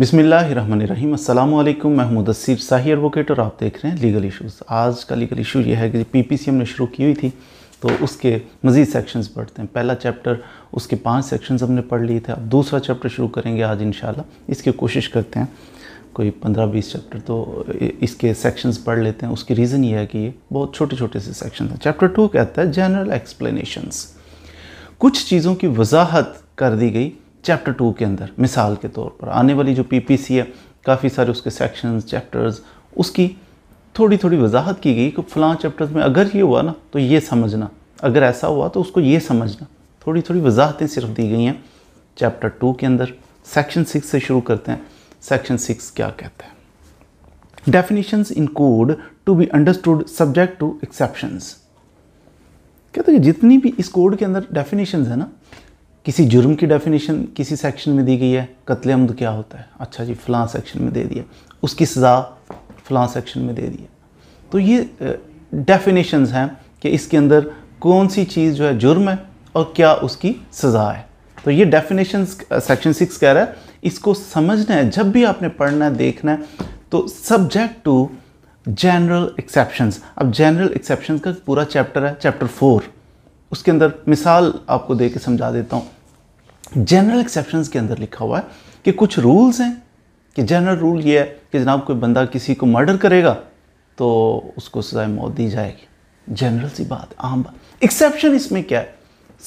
बिसमीम् अल्लाम मैं मुदसर साही एडवोकेट और आप देख रहे हैं लीगल इशूज़ आज का लीगल इशू यह है कि पी पी सी हमने शुरू की हुई थी तो उसके मज़ीद सेक्शंस पढ़ते हैं पहला चैप्टर उसके पांच सेक्शंस हमने पढ़ लिए थे अब दूसरा चैप्टर शुरू करेंगे आज इन इसकी कोशिश करते हैं कोई पंद्रह बीस चैप्टर तो इसके सेक्शंस पढ़ लेते हैं उसकी रीज़न ये है कि ये बहुत छोटे छोटे से सेक्शन हैं चैप्टर टू कहता है जनरल एक्सप्लेनेशंस कुछ चीज़ों की वजाहत कर दी गई चैप्टर टू के अंदर मिसाल के तौर पर आने वाली जो पीपीसी है काफ़ी सारे उसके सेक्शंस चैप्टर्स उसकी थोड़ी थोड़ी वजाहत की गई कि फ़लाँ चैप्टर्स में अगर ये हुआ ना तो ये समझना अगर ऐसा हुआ तो उसको ये समझना थोड़ी थोड़ी वजाहतें सिर्फ दी गई हैं चैप्टर टू के अंदर सेक्शन सिक्स से शुरू करते हैं सेक्शन सिक्स क्या कहते हैं definitions in code to be understood subject to exceptions कहते हैं जितनी भी इस कोड के अंदर डेफिनेशंस है ना किसी जुर्म की डेफिनेशन किसी सेक्शन में दी गई है अमद क्या होता है अच्छा जी फ़लाँ सेक्शन में दे दिया उसकी सज़ा फ़लाँ सेक्शन में दे दिया तो ये डेफिनेशन हैं कि इसके अंदर कौन सी चीज़ जो है जुर्म है और क्या उसकी सज़ा है तो ये डेफिनेशन सेक्शन सिक्स कह रहा है इसको समझना है जब भी आपने पढ़ना है देखना है तो सब्जेक्ट टू जनरल एक्सेप्शन अब जनरल एक्सेप्शन का पूरा चैप्टर है चैप्टर फोर उसके अंदर मिसाल आपको दे के समझा देता हूँ जनरल एक्सेप्शन के अंदर लिखा हुआ है कि कुछ रूल्स हैं कि जनरल रूल ये है कि जनाब कोई बंदा किसी को मर्डर करेगा तो उसको सजाए मौत दी जाएगी जनरल सी बात आम बात एक्सेप्शन इसमें क्या है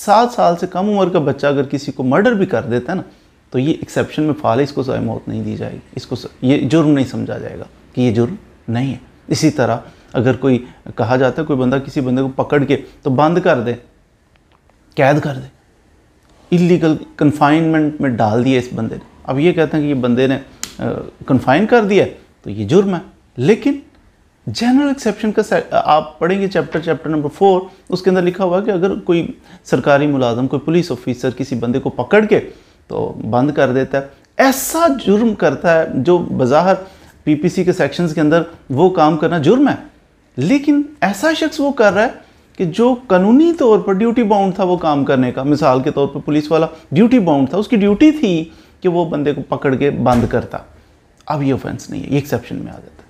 सात साल से कम उम्र का बच्चा अगर किसी को मर्डर भी कर देता है ना तो ये एक्सेप्शन में फाल है इसको सजाए मौत नहीं दी जाएगी इसको स... ये जुर्म नहीं समझा जाएगा कि ये जुर्म नहीं है इसी तरह अगर कोई कहा जाता है कोई बंदा किसी बंदे को पकड़ के तो बंद कर दे कैद कर दे इलीगल कन्फाइनमेंट में डाल दिया इस बंदे ने अब ये कहते हैं कि ये बंदे ने कन्फाइन कर दिया तो ये जुर्म है लेकिन जनरल एक्सेप्शन का आप पढ़ेंगे चैप्टर चैप्टर नंबर फोर उसके अंदर लिखा हुआ है कि अगर कोई सरकारी मुलाजम कोई पुलिस ऑफिसर किसी बंदे को पकड़ के तो बंद कर देता है ऐसा जुर्म करता है जो बाहर पीपीसी के सेक्शंस के अंदर वो काम करना जुर्म है लेकिन ऐसा शख्स वो कर रहा है कि जो कानूनी तौर पर ड्यूटी बाउंड था वो काम करने का मिसाल के तौर पर पुलिस वाला ड्यूटी बाउंड था उसकी ड्यूटी थी कि वो बंदे को पकड़ के बंद करता अब ये ऑफेंस नहीं है ये एक्सेप्शन में आ जाता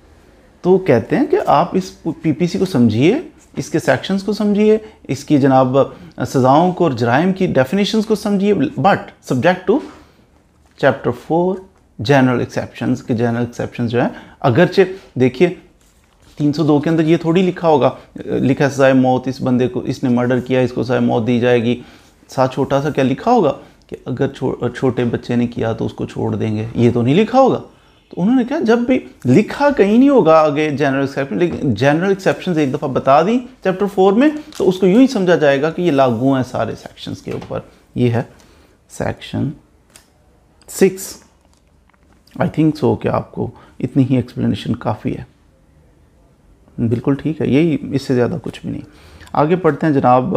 तो कहते हैं कि आप इस पीपीसी को समझिए इसके सेक्शंस को समझिए इसकी जनाब सज़ाओं को और जराइम की डेफिनेशंस को समझिए but subject to chapter four general exception के जनरल एक्सेप्शन जो है अगरचे देखिए 302 के अंदर ये थोड़ी लिखा होगा लिखा सजाए मौत इस बंदे को इसने मर्डर किया इसको सजाए मौत दी जाएगी सा छोटा सा क्या लिखा होगा कि अगर छो, छोटे बच्चे ने किया तो उसको छोड़ देंगे ये तो नहीं लिखा होगा तो उन्होंने कहा जब भी लिखा कहीं नहीं होगा आगे जनरल एक्सेप्शन लेकिन जनरल एक्सेप्शन एक दफ़ा बता दी चैप्टर फोर में तो उसको यूँ ही समझा जाएगा कि ये लागू हैं सारे सेक्शंस के ऊपर ये है section six I think so कि आपको इतनी ही एक्सप्लेनेशन काफ़ी है बिल्कुल ठीक है यही इससे ज़्यादा कुछ भी नहीं आगे पढ़ते हैं जनाब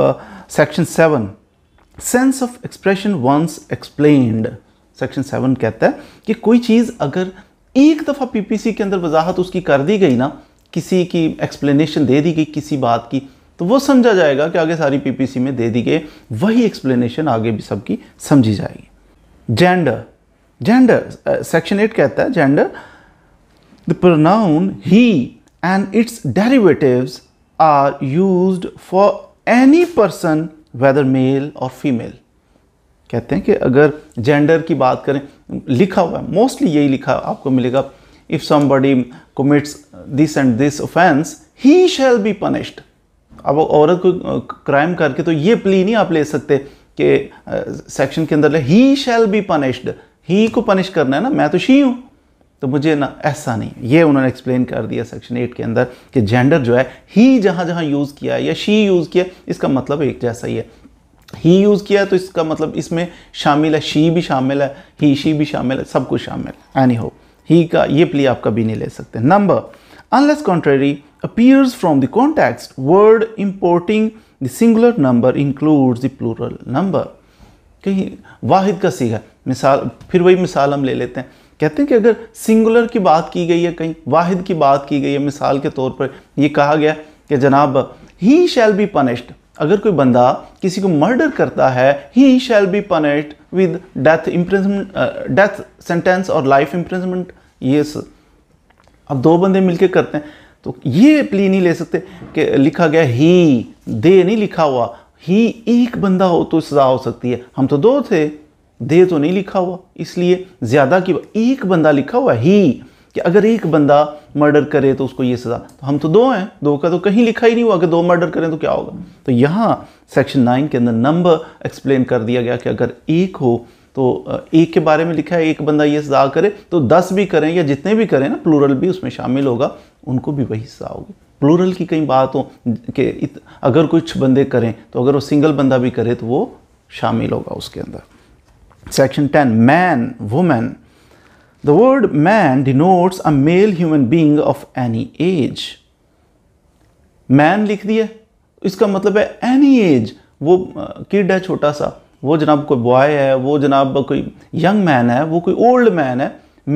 section seven sense of expression once explained section seven कहता है कि कोई चीज़ अगर एक दफ़ा पीपीसी के अंदर वजाहत उसकी कर दी गई ना किसी की एक्सप्लेनेशन दे दी गई किसी बात की तो वो समझा जाएगा कि आगे सारी पीपीसी में दे दी गई वही एक्सप्लेनेशन आगे भी सबकी समझी जाएगी जेंडर जेंडर सेक्शन एट कहता है gender the pronoun he and its derivatives are used for any person whether male or female कहते हैं कि अगर जेंडर की बात करें लिखा हुआ है मोस्टली यही लिखा आपको मिलेगा if somebody commits this and this offence he shall be punished अब औरत को क्राइम करके तो ये प्ली नहीं आप ले सकते कि सेक्शन के अंदर ही शैल बी पनिश्ड ही को पनिश करना है ना मैं तो शी हूं तो मुझे ना ऐसा नहीं ये उन्होंने एक्सप्लेन कर दिया सेक्शन एट के अंदर कि जेंडर जो है ही जहाँ जहाँ यूज़ किया है या शी यूज़ किया इसका मतलब एक जैसा ही है ही यूज़ किया तो इसका मतलब इसमें शामिल है शी भी शामिल है ही शी भी शामिल है सब कुछ शामिल है एनी हो ही का ये प्ले आप कभी नहीं ले सकते number unless contrary appears from the context word importing the singular number includes the plural number कहीं वाहिद का सीखा मिसाल फिर वही मिसाल हम ले लेते हैं कहते हैं कि अगर सिंगुलर की बात की गई है कहीं वाहिद की बात की गई है मिसाल के तौर पर ये कहा गया कि जनाब ही शैल बी पनिश्ड अगर कोई बंदा किसी को मर्डर करता है he shall be punished with death imprisonment death sentence और लाइफ इम्प्रिजमेंट ये अब दो बंदे मिलकर करते हैं तो ये प्ली नहीं ले सकते कि लिखा गया ही दे नहीं लिखा हुआ ही एक बंदा हो तो सज़ा हो सकती है हम तो दो थे दे तो नहीं लिखा हुआ इसलिए ज़्यादा की एक बंदा लिखा हुआ ही कि अगर एक बंदा मर्डर करे तो उसको ये सज़ा तो हम तो दो हैं दो का तो कहीं लिखा ही नहीं हुआ कि दो मर्डर करें तो क्या होगा तो यहाँ सेक्शन नाइन के अंदर नंबर एक्सप्लेन कर दिया गया कि अगर एक हो तो एक के बारे में लिखा है एक बंदा ये सज़ा करे तो दस भी करें या जितने भी करें ना प्लूरल भी उसमें शामिल होगा उनको भी वही सज़ा होगी प्लूरल की कई बात हो कि अगर कुछ बंदे करें तो अगर वो सिंगल बंदा भी करे तो वो शामिल होगा उसके अंदर section 10 man, woman. The word man denotes a male human being of any age. Man लिख दिया इसका मतलब है एनी एज वो किड है छोटा सा वो जनाब कोई बॉय है वो जनाब कोई यंग मैन है वो कोई ओल्ड मैन है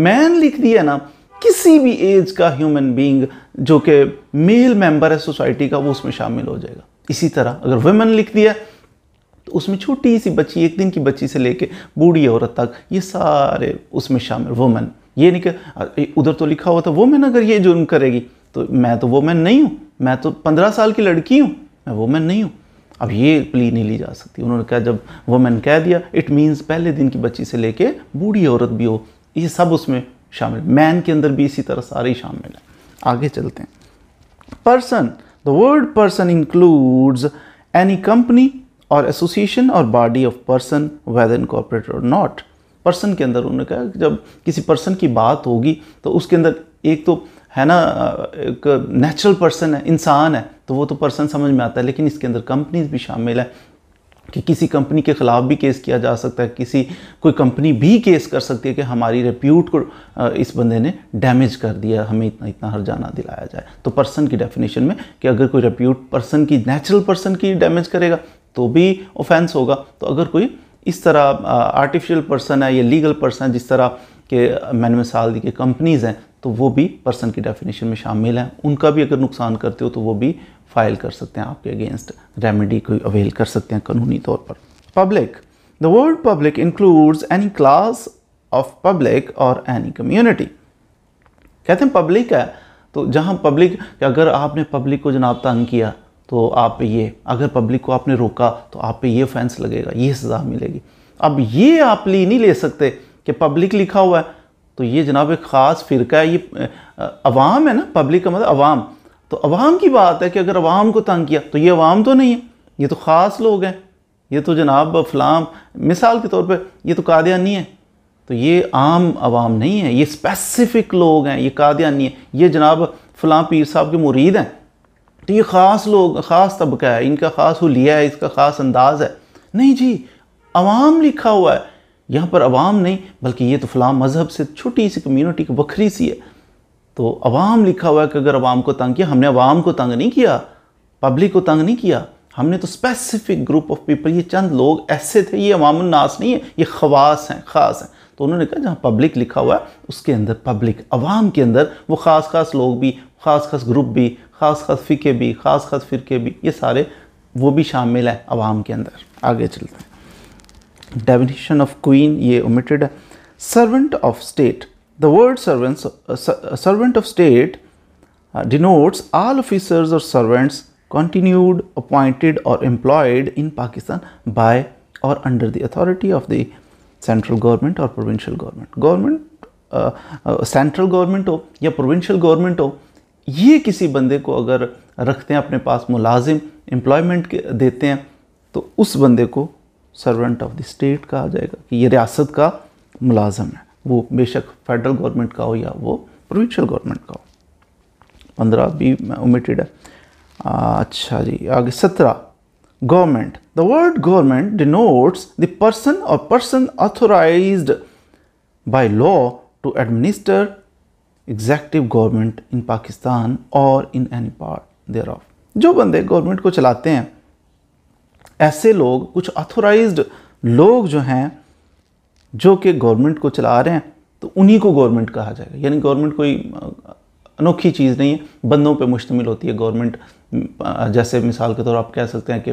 मैन लिख दिया ना किसी भी एज का ह्यूमन बींग जो कि मेल मेंबर है सोसाइटी का वो उसमें शामिल हो जाएगा इसी तरह अगर वुमेन लिख दिया तो उसमें छोटी सी बच्ची एक दिन की बच्ची से लेके बूढ़ी औरत तक ये सारे उसमें शामिल वुमेन ये नहीं कि उधर तो लिखा हुआ था वुमेन अगर ये जुर्म करेगी तो मैं तो वुमेन नहीं हूँ मैं तो पंद्रह साल की लड़की हूँ मैं वुमेन नहीं हूँ अब ये प्ली नहीं ली जा सकती उन्होंने कहा जब वुमेन कह दिया इट मीन्स पहले दिन की बच्ची से लेके बूढ़ी औरत भी हो ये सब उसमें शामिल मैन के अंदर भी इसी तरह सारे शामिल हैं आगे चलते हैं person the word person includes any company और एसोसिएशन और body of person whether incorporated और नॉट पर्सन के अंदर उन्होंने कहा जब किसी पर्सन की बात होगी तो उसके अंदर एक तो है ना एक नेचुरल पर्सन है इंसान है तो वो तो पर्सन समझ में आता है लेकिन इसके अंदर कंपनीज भी शामिल है कि किसी कंपनी के ख़िलाफ़ भी केस किया जा सकता है किसी कोई कंपनी भी केस कर सकती है कि हमारी रिप्यूट को इस बंदे ने डैमेज कर दिया हमें इतना इतना जाना दिलाया जाए तो पर्सन की डेफिनेशन में कि अगर कोई रिप्यूट पर्सन की नेचुरल पर्सन की डैमेज करेगा तो भी ऑफेंस होगा तो अगर कोई इस तरह आर्टिफिशियल पर्सन है या लीगल पर्सन है जिस तरह के मैंने मिसाल दी कि कंपनीज़ हैं तो वो भी पर्सन की डेफिनेशन में शामिल हैं उनका भी अगर नुकसान करते हो तो वो भी फाइल कर सकते हैं आपके अगेंस्ट रेमेडी कोई अवेल कर सकते हैं कानूनी तौर पर public the word public includes any class of public और एनी कम्युनिटी कहते हैं पब्लिक है तो जहाँ पब्लिक अगर आपने पब्लिक को जनाब तंग किया तो आप पे ये अगर पब्लिक को आपने रोका तो आप पे ये फैंस लगेगा ये सज़ा मिलेगी अब ये आप ली नहीं ले सकते कि पब्लिक लिखा हुआ है तो ये जनाब एक ख़ास फ़िरका है ये अवाम है ना पब्लिक का मतलब अवाम तो अवाम की बात है कि अगर अवाम को तंग किया तो ये अवाम तो नहीं है ये तो ख़ास लोग हैं ये तो जनाब फलाम मिसाल के तौर पर ये तो कादयानी है तो ये आम आवाम नहीं है ये स्पेसिफिक लोग हैं ये कादयानी है ये जनाब फलां पीर साहब के मुरीद हैं तो ये ख़ास लोग ख़ास तबका है इनका ख़ास हुलिया है इसका ख़ास अंदाज़ है नहीं जी अवाम लिखा हुआ है यहाँ पर अवाम नहीं बल्कि ये तो फ़लाँ मज़हब से छोटी सी कम्यूनिटी की बखरी सी है तो अवाम लिखा हुआ है कि अगर आवाम को तंग किया हमने अवाम को तंग नहीं किया पब्लिक को तंग नहीं किया हमने तो स्पेसिफिक ग्रुप ऑफ पीपल ये चंद लोग ऐसे थे ये अवामनास नहीं है ये खवास हैं ख़ास हैं तो उन्होंने कहा जहाँ पब्लिक लिखा हुआ है उसके अंदर पब्लिक अवाम के अंदर वो ख़ास ख़ास लोग भी ख़ास ख़ास ग्रुप भी ख़ास ख़ास फ़िके भी ख़ास ख़ास फ़िरके भी ये सारे वो भी शामिल हैं आवाम के अंदर आगे चलते हैं डेफिनेशन ऑफ क्वीन ये ओमिटेड है servant of state the word servant servant of state denotes all officers और सर्वेंट्स कंटिन्यूड अपॉइंटेड और एम्प्लॉयड इन पाकिस्तान बाय और under the authority of the central government और provincial government government central government हो या provincial government हो ये किसी बंदे को अगर रखते हैं अपने पास मुलाजिम एम्प्लॉयमेंट देते हैं तो उस बंदे को सर्वेंट ऑफ द स्टेट कहा जाएगा कि ये रियासत का मुलाजम है वो बेशक फेडरल गवर्नमेंट का हो या वो प्रोविंशल गवर्नमेंट का हो पंद्रह भी ओमिटेड है अच्छा जी आगे सत्रह government the word government denotes the person और person authorised by law to administer executive government in Pakistan और in any part thereof जो बंदे गवर्नमेंट को चलाते हैं ऐसे लोग कुछ अथोराइज लोग जो हैं जो कि गवर्नमेंट को चला रहे हैं तो उन्हीं को गवर्नमेंट कहा जाएगा यानी गवर्नमेंट कोई अनोखी चीज़ नहीं है बंदों पे मुश्तमिल होती है गवर्नमेंट जैसे मिसाल के तौर आप कह सकते हैं कि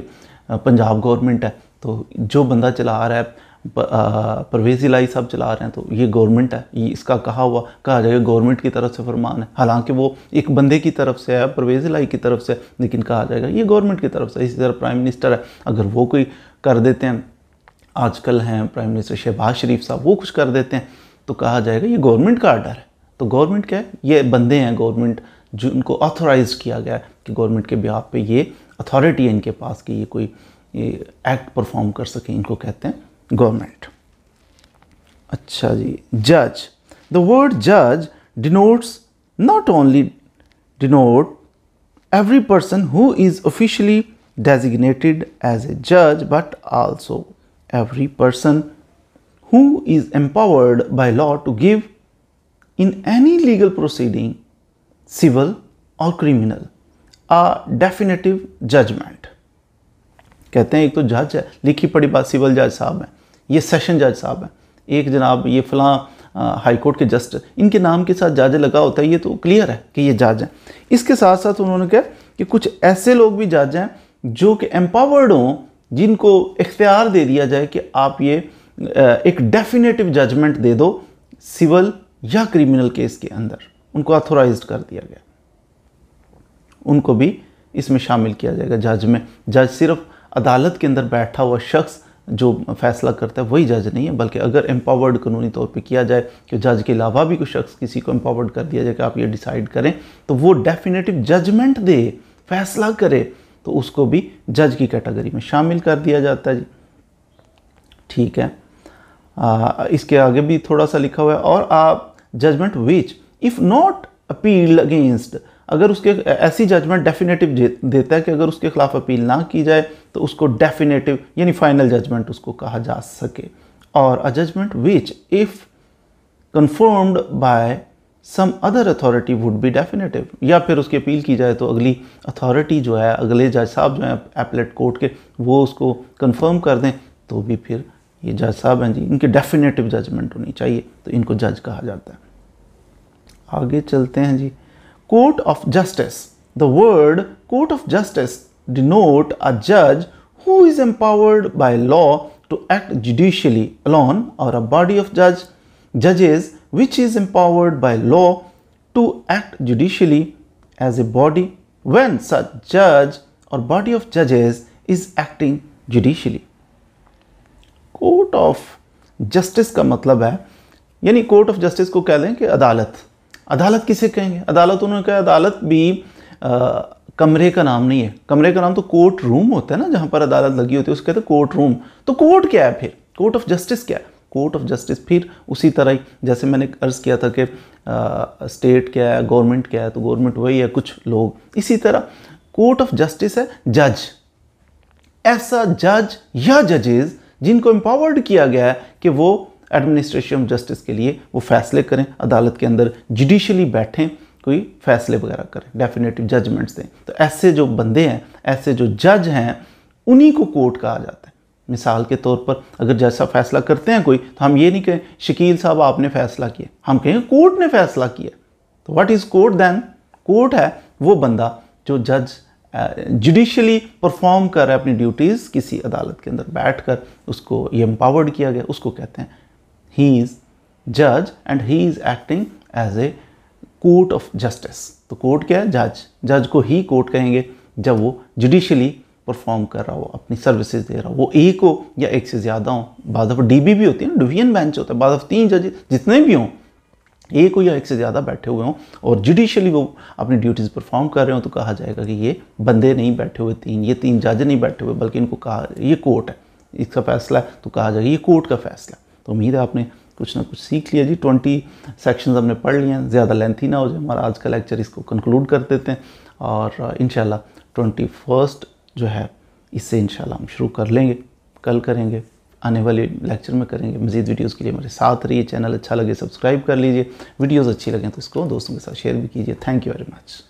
पंजाब गवर्नमेंट है तो जो बंदा चला रहा है परवेज़ लाई साहब चला रहे हैं तो ये गवर्नमेंट है ये इसका कहा हुआ कहा जाएगा गवर्नमेंट की तरफ से फरमान है हालांकि वो एक बंदे की तरफ से है परवेज़ लाई की तरफ से लेकिन कहा जाएगा ये गवर्नमेंट की तरफ से इसी तरह प्राइम मिनिस्टर है अगर वो कोई कर देते हैं आजकल हैं प्राइम मिनिस्टर शहबाज शरीफ साहब वो कुछ कर देते हैं तो कहा जाएगा ये गवर्नमेंट का आर्डर है तो गवर्नमेंट क्या है ये बंदे हैं गवर्नमेंट जो उनको ऑथोराइज किया गया है कि गवर्नमेंट के ब्याह पे ये अथॉरिटी है इनके पास कि ये कोई एक्ट परफॉर्म कर सकें इनको कहते हैं government. Achha ji, judge. The word judge denotes not only denote every person who is officially designated as a judge but also every person who is empowered by law to give in any legal proceeding civil or criminal a definitive judgment कहते हैं एक तो जज है लिखी पड़ी बात civil जज साहब हैं ये सेशन जज साहब हैं एक जनाब ये फलां हाई कोर्ट के जस्ट इनके नाम के साथ जाजे लगा होता है ये तो क्लियर है कि ये जज हैं इसके साथ साथ उन्होंने कहा कि कुछ ऐसे लोग भी जज हैं जो कि एम्पावर्ड हों जिनको इख्तियार दे दिया जाए कि आप ये एक डेफिनेटिव जजमेंट दे दो सिविल या क्रिमिनल केस के अंदर उनको अथोराइज कर दिया गया उनको भी इसमें शामिल किया जाएगा जज में जज सिर्फ अदालत के अंदर बैठा हुआ शख्स जो फैसला करता है वही जज नहीं है बल्कि अगर एम्पावर्ड कानूनी तौर पे किया जाए कि जज के अलावा भी कोई शख्स किसी को एम्पावर्ड कर दिया जाए कि आप ये डिसाइड करें तो वो डेफिनेटिव जजमेंट दे फैसला करे तो उसको भी जज की कैटेगरी में शामिल कर दिया जाता है जी ठीक है आ, इसके आगे भी थोड़ा सा लिखा हुआ है और आप judgment which if not appeal against अगर उसके ऐसी जजमेंट डेफिनेटिव देता है कि अगर उसके खिलाफ अपील ना की जाए तो उसको डेफिनेटिव यानी फाइनल जजमेंट उसको कहा जा सके और a judgment which if confirmed by some other authority would be definitive या फिर उसकी अपील की जाए तो अगली अथॉरिटी जो है अगले जज साहब जो हैं एपलेट कोर्ट के वो उसको कन्फर्म कर दें तो भी फिर ये जज साहब हैं जी इनकी डेफिनेटिव जजमेंट होनी चाहिए तो इनको जज कहा जाता है आगे चलते हैं जी court of justice. The word court of justice denote a judge who is empowered by law to act judicially alone or a body of judge judges which is empowered by law to act judicially as a body when such judge or body of judges is acting judicially court of justice का मतलब है यानी court of justice को कह लें कि अदालत अदालत किसे कहेंगे अदालत उन्होंने कहा अदालत भी आ, कमरे का नाम नहीं है कमरे का नाम तो कोर्ट रूम होता है ना जहाँ पर अदालत लगी होती है उसके कहते हैं कोर्ट रूम तो कोर्ट क्या है फिर कोर्ट ऑफ जस्टिस क्या है कोर्ट ऑफ जस्टिस फिर उसी तरह ही जैसे मैंने अर्ज़ किया था कि स्टेट क्या है गवर्नमेंट क्या है तो गवर्नमेंट वही है कुछ लोग इसी तरह कोर्ट ऑफ जस्टिस है जज ऐसा जज या जजेज जिनको एम्पावर्ड किया गया है कि वो एडमिनिस्ट्रेशन ऑफ जस्टिस के लिए वो फैसले करें अदालत के अंदर जुडिशली बैठें कोई फैसले वगैरह करें डेफिनेटिव जजमेंट्स दें तो ऐसे जो बंदे हैं ऐसे जो जज हैं उन्हीं को कोर्ट कहा जाता है मिसाल के तौर पर अगर जज साहब फैसला करते हैं कोई तो हम ये नहीं कहें शकील साहब आपने फैसला किया हम कहें कोर्ट ने फैसला किया तो what is court then court है वो बंदा जो जज जुडिशली परफॉर्म कर रहा है अपनी ड्यूटीज़ किसी अदालत के अंदर कर उसको ये एम्पावर्ड किया गया उसको कहते हैं ही इज़ जज and he is acting as a court of justice तो कोर्ट क्या है जज जज को ही कोर्ट कहेंगे जब वो जुडिशली परफॉर्म कर रहा हो अपनी सर्विसेज दे रहा हो वो एक हो या एक से ज़्यादा हो बाद ऑफ डी भी होती है ना डिवीजन बेंच होता है बाद ऑफ तीन जज जितने भी हों एक हो या एक से ज़्यादा बैठे हुए हों और जुडिशली वो अपनी ड्यूटीज़ परफॉर्म कर रहे हो तो कहा जाएगा कि ये बंदे नहीं बैठे हुए तीन ये तीन जज नहीं बैठे हुए बल्कि इनको कहा ये कोर्ट है इसका फैसला है तो कहा जाएगा ये कोर्ट का फैसला तो उम्मीद है आपने कुछ ना कुछ सीख लिया जी ट्वेंटी सेक्शन हमने पढ़ लिए हैं ज़्यादा लेंथी ना हो जाए हमारा आज का लेक्चर इसको कंक्लूड कर देते हैं और uh, इन ट्वेंटी फर्स्ट जो है इससे इन हम शुरू कर लेंगे कल करेंगे आने वाले लेक्चर में करेंगे मजीद वीडियोज़ के लिए हमारे साथ रहिए चैनल अच्छा लगे सब्सक्राइब कर लीजिए वीडियोज़ अच्छी लगें तो इसको दोस्तों के साथ शेयर भी कीजिए थैंक यू वेरी मच